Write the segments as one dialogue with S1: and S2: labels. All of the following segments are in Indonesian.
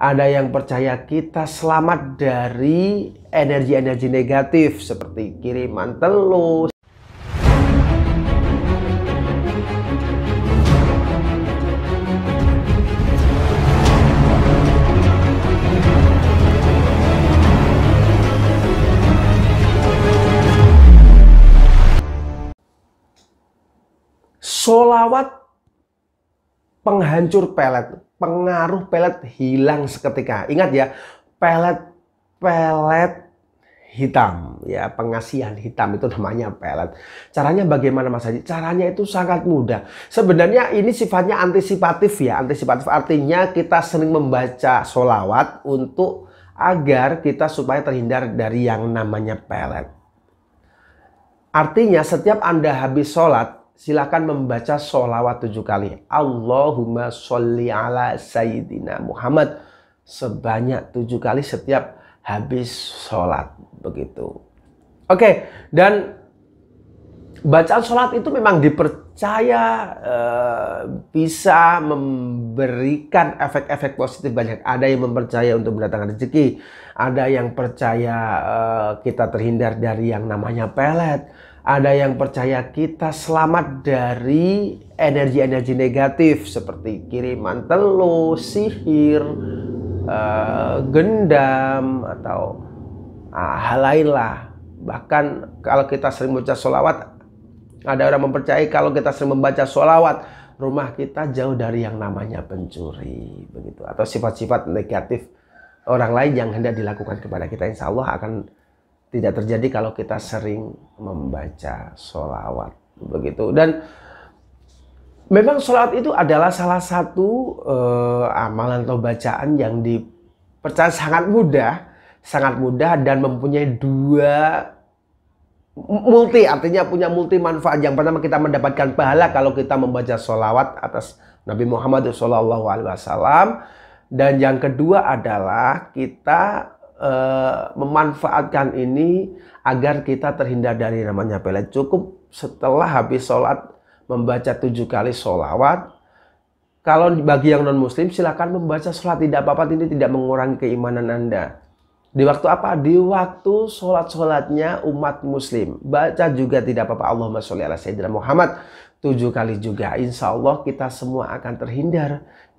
S1: ada yang percaya kita selamat dari energi-energi negatif seperti kiriman telus. Solawat penghancur pelet, pengaruh pelet hilang seketika. Ingat ya, pelet pelet hitam ya pengasihan hitam itu namanya pelet caranya bagaimana mas Haji caranya itu sangat mudah sebenarnya ini sifatnya antisipatif ya antisipatif artinya kita sering membaca solawat untuk agar kita supaya terhindar dari yang namanya pelet artinya setiap anda habis sholat silakan membaca sholawat tujuh kali. Allahumma sholli ala Sayyidina Muhammad sebanyak tujuh kali setiap habis sholat. Begitu. Oke, dan bacaan sholat itu memang dipercaya eh, bisa memberikan efek-efek positif banyak. Ada yang mempercaya untuk mendatangkan rezeki. Ada yang percaya eh, kita terhindar dari yang namanya pelet ada yang percaya kita selamat dari energi-energi negatif seperti kiriman telur, sihir, uh, gendam atau uh, hal lain lah. Bahkan kalau kita sering baca solawat, ada orang mempercayai kalau kita sering membaca solawat, rumah kita jauh dari yang namanya pencuri, begitu. Atau sifat-sifat negatif orang lain yang hendak dilakukan kepada kita, insya Allah akan tidak terjadi kalau kita sering membaca sholawat begitu dan memang sholawat itu adalah salah satu uh, amalan atau bacaan yang dipercaya sangat mudah sangat mudah dan mempunyai dua multi artinya punya multi manfaat yang pertama kita mendapatkan pahala kalau kita membaca sholawat atas Nabi Muhammad SAW dan yang kedua adalah kita Eh, memanfaatkan ini agar kita terhindar dari namanya pelet. Cukup setelah habis sholat membaca tujuh kali sholawat. Kalau bagi yang non muslim silakan membaca sholat tidak apa-apa ini tidak mengurangi keimanan anda. Di waktu apa? Di waktu sholat-sholatnya umat muslim. Baca juga tidak apa-apa. Allahumma sholli ala Sayyidina Muhammad. Tujuh kali juga. Insya Allah kita semua akan terhindar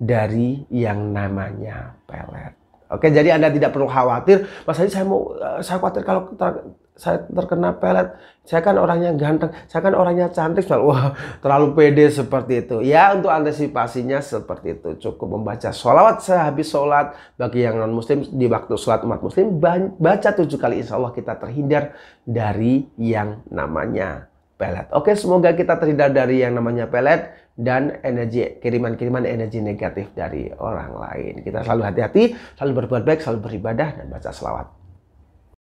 S1: dari yang namanya pelet. Oke, jadi Anda tidak perlu khawatir. Mas Haji, saya mau, eh, saya khawatir kalau ter, saya terkena pelet. Saya kan orangnya ganteng, saya kan orangnya cantik. Soal, Wah, terlalu pede seperti itu. Ya, untuk antisipasinya seperti itu. Cukup membaca sholawat sehabis sholat. Bagi yang non-muslim, di waktu sholat umat muslim, baca tujuh kali. Insya Allah kita terhindar dari yang namanya pelet. Oke, semoga kita terhindar dari yang namanya pelet dan energi kiriman-kiriman energi negatif dari orang lain. Kita selalu hati-hati, selalu berbuat baik, selalu beribadah dan baca selawat.